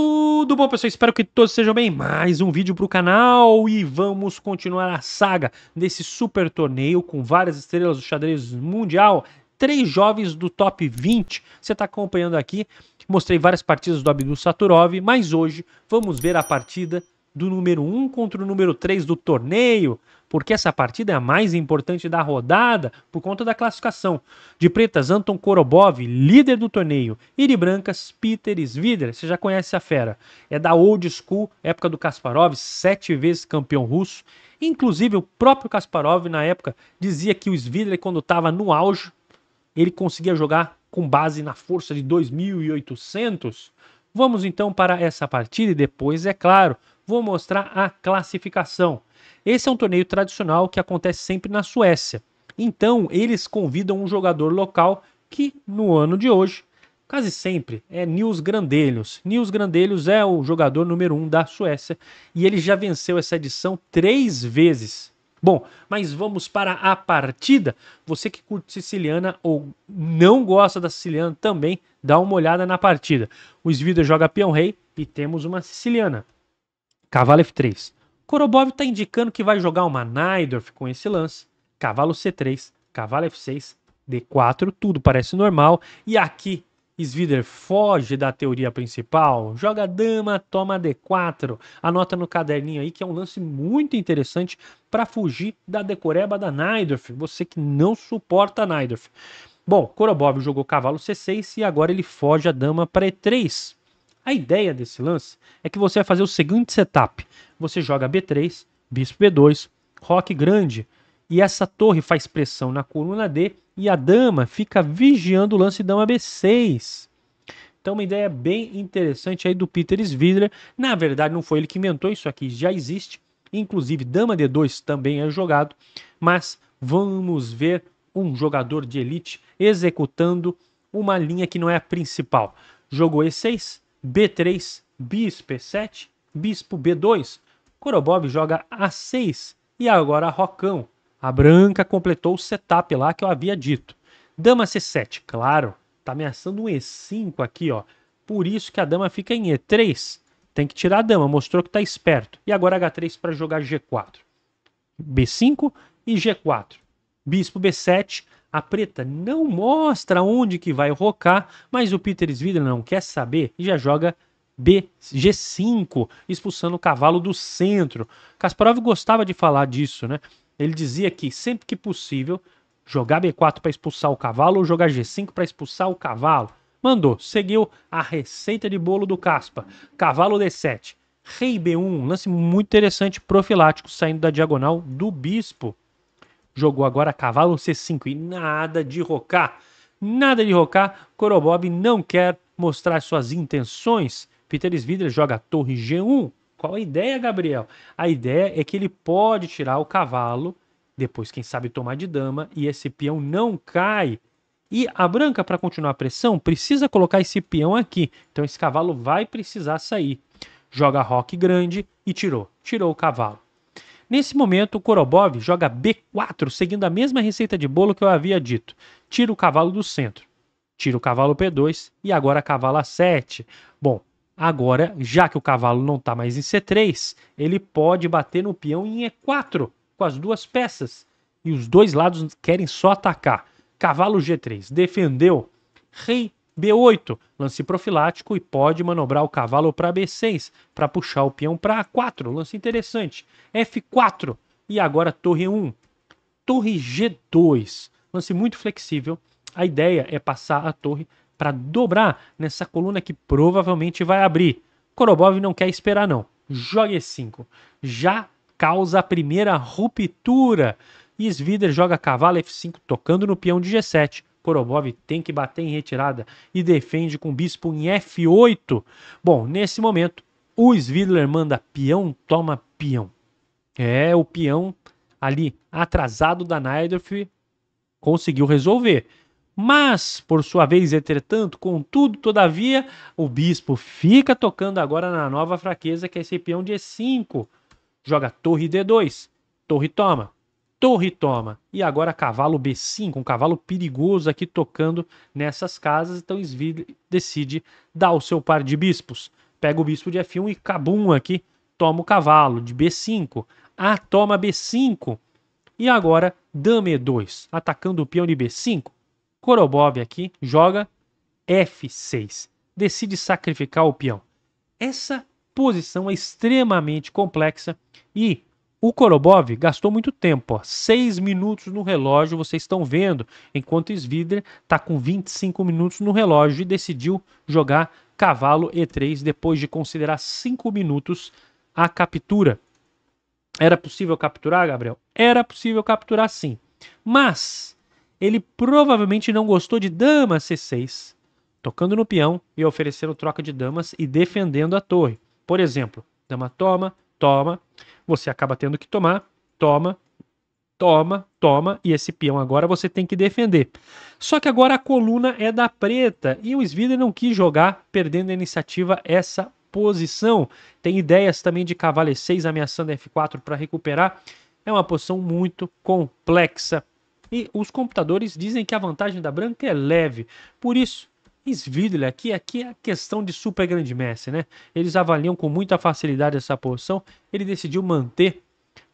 Tudo bom, pessoal? Espero que todos sejam bem. Mais um vídeo para o canal e vamos continuar a saga desse super torneio com várias estrelas do xadrez mundial. Três jovens do top 20. Você está acompanhando aqui. Mostrei várias partidas do Abdul Saturov, mas hoje vamos ver a partida do número 1 contra o número 3 do torneio, porque essa partida é a mais importante da rodada por conta da classificação. De pretas, Anton Korobov, líder do torneio, e de brancas, Peter Svider, você já conhece a fera. É da old school, época do Kasparov, sete vezes campeão russo. Inclusive, o próprio Kasparov, na época, dizia que o Svider, quando estava no auge, ele conseguia jogar com base na força de 2.800. Vamos então para essa partida e depois, é claro, vou mostrar a classificação. Esse é um torneio tradicional que acontece sempre na Suécia. Então, eles convidam um jogador local que, no ano de hoje, quase sempre é Nils Grandelhos. Nils Grandelhos é o jogador número um da Suécia e ele já venceu essa edição três vezes. Bom, mas vamos para a partida. Você que curte siciliana ou não gosta da siciliana também, dá uma olhada na partida. O Svida joga peão rei e temos uma siciliana. Cavalo F3. Korobov está indicando que vai jogar uma Naidorf com esse lance. Cavalo C3, cavalo F6, D4, tudo parece normal. E aqui, Svider foge da teoria principal, joga dama, toma D4. Anota no caderninho aí que é um lance muito interessante para fugir da decoreba da Naidorf. Você que não suporta a Naidorf. Bom, Korobov jogou cavalo C6 e agora ele foge a dama para E3. A ideia desse lance é que você vai fazer o seguinte setup: você joga B3, bispo B2, roque grande, e essa torre faz pressão na coluna D e a dama fica vigiando o lance dama B6. Então, uma ideia bem interessante aí do Peter Svidler. Na verdade, não foi ele que inventou isso aqui, já existe. Inclusive, dama D2 também é jogado, mas vamos ver um jogador de elite executando uma linha que não é a principal. Jogou E6, B3, bispo E7, bispo B2. Korobov joga A6 e agora Rocão. A branca completou o setup lá que eu havia dito. Dama C7, claro, tá ameaçando um E5 aqui, ó. Por isso que a dama fica em E3. Tem que tirar a dama, mostrou que tá esperto. E agora H3 para jogar G4. B5 e G4. Bispo B7, a preta não mostra onde que vai rocar, mas o Peter Svidler não quer saber e já joga B, G5, expulsando o cavalo do centro. Kasparov gostava de falar disso, né? Ele dizia que sempre que possível, jogar B4 para expulsar o cavalo ou jogar G5 para expulsar o cavalo. Mandou, seguiu a receita de bolo do Caspa. Cavalo D7, Rei B1, lance muito interessante profilático saindo da diagonal do bispo jogou agora cavalo C5 e nada de rocar. Nada de rocar, Korobob não quer mostrar suas intenções. Peter Svidra joga torre G1. Qual a ideia, Gabriel? A ideia é que ele pode tirar o cavalo, depois, quem sabe, tomar de dama, e esse peão não cai. E a branca, para continuar a pressão, precisa colocar esse peão aqui. Então esse cavalo vai precisar sair. Joga roque grande e tirou. Tirou o cavalo. Nesse momento, o Korobov joga B4, seguindo a mesma receita de bolo que eu havia dito. Tira o cavalo do centro, tira o cavalo P2 e agora cavalo A7. Bom, agora, já que o cavalo não está mais em C3, ele pode bater no peão em E4, com as duas peças. E os dois lados querem só atacar. Cavalo G3, defendeu. Rei B8, lance profilático e pode manobrar o cavalo para B6 para puxar o peão para A4, lance interessante. F4 e agora torre 1. Torre G2, lance muito flexível. A ideia é passar a torre para dobrar nessa coluna que provavelmente vai abrir. Korobov não quer esperar não. Joga E5. Já causa a primeira ruptura. E Svider joga cavalo F5 tocando no peão de G7. Korobov tem que bater em retirada e defende com o bispo em F8. Bom, nesse momento, o Svidler manda peão, toma peão. É, o peão ali atrasado da Najdorf conseguiu resolver. Mas, por sua vez, entretanto, contudo, todavia, o bispo fica tocando agora na nova fraqueza que é esse peão de E5. Joga torre D2, torre toma, torre toma. E agora cavalo B5, um cavalo perigoso aqui tocando nessas casas. Então Sville decide dar o seu par de bispos. Pega o bispo de F1 e cabum aqui, toma o cavalo de B5. A ah, toma B5. E agora dama E2, atacando o peão de B5. Korobov aqui joga F6. Decide sacrificar o peão. Essa posição é extremamente complexa e o Korobov gastou muito tempo, ó, seis minutos no relógio, vocês estão vendo, enquanto Svider está com 25 minutos no relógio e decidiu jogar cavalo E3 depois de considerar cinco minutos a captura. Era possível capturar, Gabriel? Era possível capturar sim, mas ele provavelmente não gostou de dama C6, tocando no peão e oferecendo troca de damas e defendendo a torre. Por exemplo, dama toma, toma, você acaba tendo que tomar, toma, toma, toma, e esse peão agora você tem que defender. Só que agora a coluna é da preta e o Svider não quis jogar, perdendo a iniciativa essa posição. Tem ideias também de cavalo E6 ameaçando F4 para recuperar. É uma posição muito complexa. E os computadores dizem que a vantagem da branca é leve. Por isso, Svidler aqui, aqui é a questão de super grande mestre, né? Eles avaliam com muita facilidade essa posição. Ele decidiu manter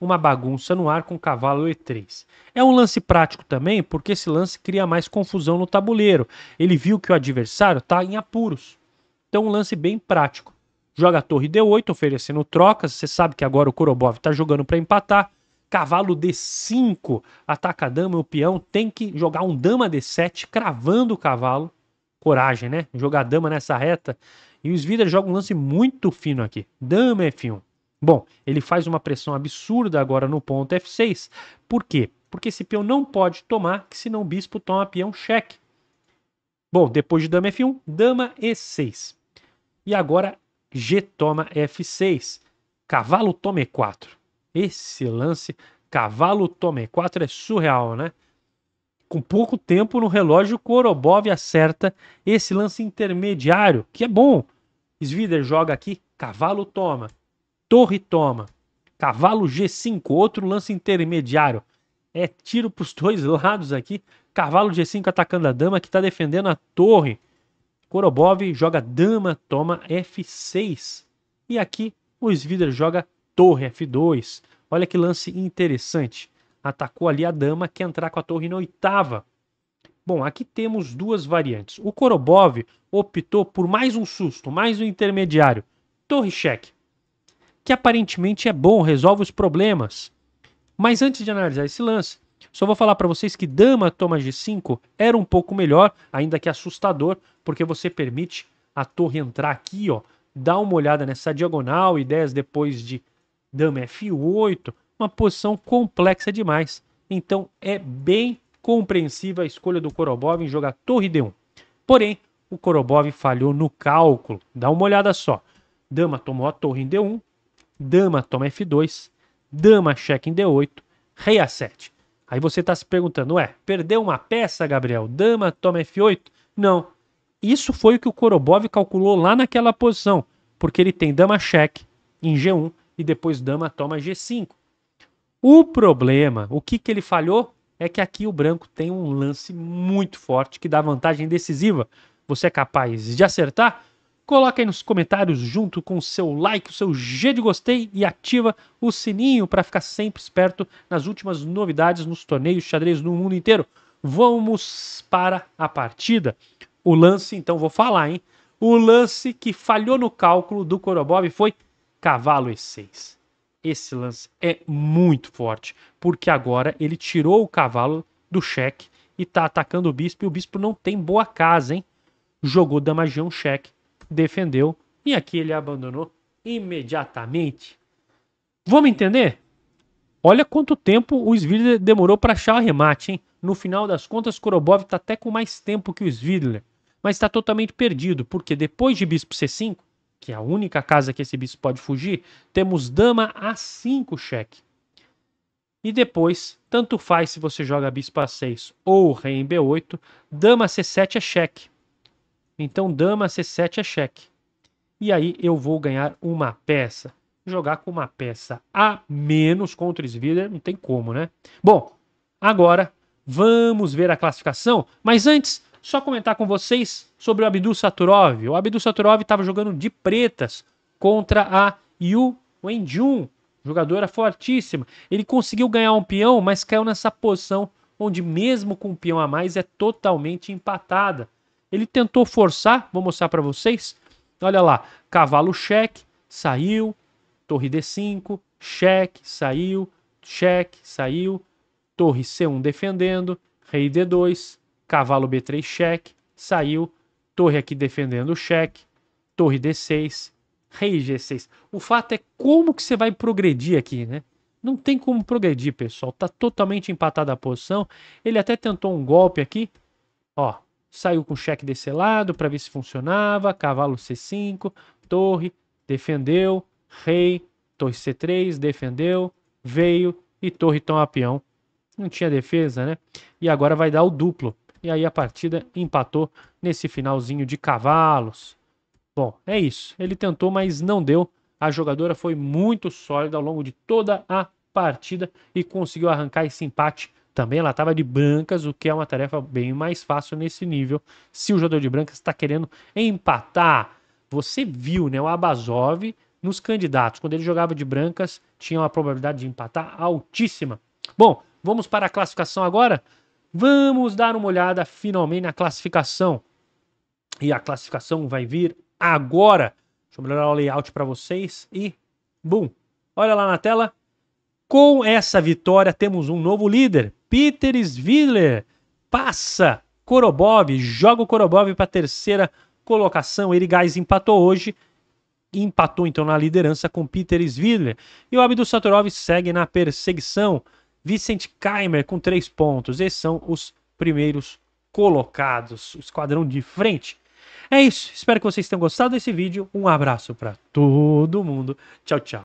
uma bagunça no ar com cavalo E3. É um lance prático também, porque esse lance cria mais confusão no tabuleiro. Ele viu que o adversário está em apuros. Então, um lance bem prático. Joga a torre D8, oferecendo trocas. Você sabe que agora o Korobov está jogando para empatar. Cavalo D5, ataca a dama e o peão. Tem que jogar um dama D7, cravando o cavalo coragem, né? Jogar dama nessa reta. E o Svider joga um lance muito fino aqui. Dama é F1. Bom, ele faz uma pressão absurda agora no ponto F6. Por quê? Porque esse peão não pode tomar, que senão o bispo toma peão cheque. Bom, depois de dama é F1, dama é E6. E agora G toma F6. Cavalo toma E4. Esse lance, cavalo toma E4 é surreal, né? Com pouco tempo no relógio, Korobov acerta esse lance intermediário, que é bom. Svider joga aqui, cavalo toma, torre toma, cavalo G5, outro lance intermediário. É tiro para os dois lados aqui. Cavalo G5 atacando a dama que está defendendo a torre. Korobov joga dama, toma F6. E aqui o Svider joga torre F2. Olha que lance interessante atacou ali a dama que entrar com a torre na oitava. Bom, aqui temos duas variantes. O Korobov optou por mais um susto, mais um intermediário, torre cheque, que aparentemente é bom, resolve os problemas. Mas antes de analisar esse lance, só vou falar para vocês que dama toma g5 era um pouco melhor, ainda que assustador, porque você permite a torre entrar aqui, ó, dá uma olhada nessa diagonal, ideias depois de dama f8, uma posição complexa demais. Então é bem compreensiva a escolha do Korobov em jogar torre D1. Porém, o Korobov falhou no cálculo. Dá uma olhada só. Dama tomou a torre em D1, dama toma F2, dama cheque em D8, rei A7. Aí você está se perguntando, ué, perdeu uma peça, Gabriel? Dama toma F8? Não. Isso foi o que o Korobov calculou lá naquela posição, porque ele tem dama cheque em G1 e depois dama toma G5. O problema, o que, que ele falhou, é que aqui o branco tem um lance muito forte que dá vantagem decisiva. Você é capaz de acertar? Coloca aí nos comentários junto com o seu like, o seu G de gostei e ativa o sininho para ficar sempre esperto nas últimas novidades nos torneios xadrez no mundo inteiro. Vamos para a partida. O lance, então vou falar, hein? O lance que falhou no cálculo do Korobov foi cavalo e 6 esse lance é muito forte, porque agora ele tirou o cavalo do cheque e tá atacando o bispo, e o bispo não tem boa casa, hein? Jogou Damagião cheque, defendeu, e aqui ele abandonou imediatamente. Vamos entender? Olha quanto tempo o Svidler demorou para achar o remate, hein? No final das contas, Korobov tá até com mais tempo que o Svidler, mas está totalmente perdido, porque depois de bispo C5, que é a única casa que esse bispo pode fugir, temos dama a 5 cheque. E depois, tanto faz se você joga bispo a6 ou rei em b8, dama c7 é cheque. Então dama c7 é cheque. E aí eu vou ganhar uma peça. Jogar com uma peça a menos contra Svider não tem como, né? Bom, agora vamos ver a classificação, mas antes só comentar com vocês sobre o Abdul Saturov. O Abdul Saturov estava jogando de pretas contra a Yu Wenjun, jogadora fortíssima. Ele conseguiu ganhar um peão, mas caiu nessa posição onde mesmo com um peão a mais é totalmente empatada. Ele tentou forçar, vou mostrar para vocês. Olha lá, cavalo cheque, saiu, torre D5, cheque, saiu, cheque, saiu, torre C1 defendendo, rei D2, cavalo B3 cheque, saiu, torre aqui defendendo o cheque, torre D6, rei G6. O fato é como que você vai progredir aqui, né? Não tem como progredir, pessoal. Tá totalmente empatada a posição. Ele até tentou um golpe aqui. Ó, saiu com cheque desse lado para ver se funcionava. Cavalo C5, torre, defendeu, rei, torre C3, defendeu, veio e torre toma peão. Não tinha defesa, né? E agora vai dar o duplo. E aí a partida empatou nesse finalzinho de cavalos. Bom, é isso. Ele tentou, mas não deu. A jogadora foi muito sólida ao longo de toda a partida e conseguiu arrancar esse empate. Também ela estava de brancas, o que é uma tarefa bem mais fácil nesse nível, se o jogador de brancas está querendo empatar. Você viu, né? O Abazov nos candidatos, quando ele jogava de brancas, tinha uma probabilidade de empatar altíssima. Bom, vamos para a classificação agora? Vamos dar uma olhada finalmente na classificação. E a classificação vai vir agora. Deixa eu melhorar o layout para vocês e bum. Olha lá na tela. Com essa vitória temos um novo líder, Peter Svidler. Passa Korobov, joga o Korobov para a terceira colocação. Ele Gás empatou hoje, empatou então na liderança com Peter Svidler. E o Abdul Satorov segue na perseguição. Vicente Kaimer com três pontos. Esses são os primeiros colocados, o esquadrão de frente. É isso, espero que vocês tenham gostado desse vídeo. Um abraço para todo mundo. Tchau, tchau.